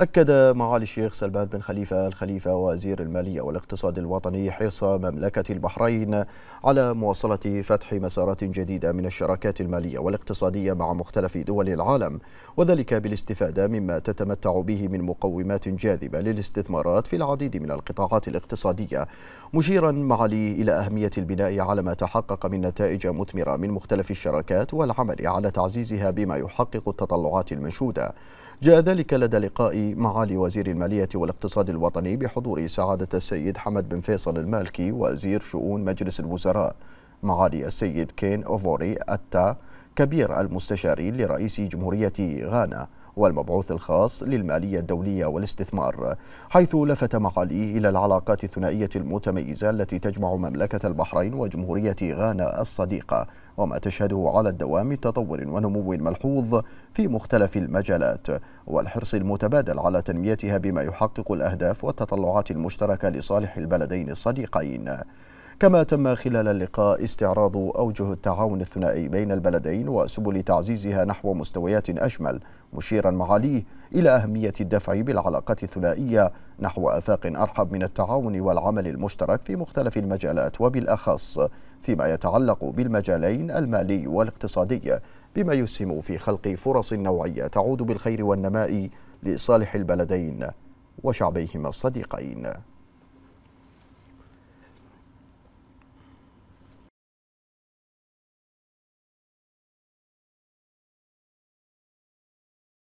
أكد معالي الشيخ سلمان بن خليفة الخليفة وزير المالية والاقتصاد الوطني حرص مملكة البحرين على مواصلة فتح مسارات جديدة من الشراكات المالية والاقتصادية مع مختلف دول العالم وذلك بالاستفادة مما تتمتع به من مقومات جاذبة للاستثمارات في العديد من القطاعات الاقتصادية مشيرا معالي إلى أهمية البناء على ما تحقق من نتائج مثمرة من مختلف الشراكات والعمل على تعزيزها بما يحقق التطلعات المنشودة جاء ذلك لدى لقاء معالي وزير المالية والاقتصاد الوطني بحضور سعادة السيد حمد بن فيصل المالكي وزير شؤون مجلس الوزراء معالي السيد كين أوفوري أتى كبير المستشارين لرئيس جمهورية غانا والمبعوث الخاص للمالية الدولية والاستثمار حيث لفت مقاليه إلى العلاقات الثنائية المتميزة التي تجمع مملكة البحرين وجمهورية غانا الصديقة وما تشهده على الدوام من تطور ونمو ملحوظ في مختلف المجالات والحرص المتبادل على تنميتها بما يحقق الأهداف والتطلعات المشتركة لصالح البلدين الصديقين كما تم خلال اللقاء استعراض أوجه التعاون الثنائي بين البلدين وسبل تعزيزها نحو مستويات أشمل مشيرا معاليه إلى أهمية الدفع بالعلاقات الثنائية نحو آفاق أرحب من التعاون والعمل المشترك في مختلف المجالات وبالأخص فيما يتعلق بالمجالين المالي والاقتصادي بما يسهم في خلق فرص نوعية تعود بالخير والنماء لصالح البلدين وشعبيهما الصديقين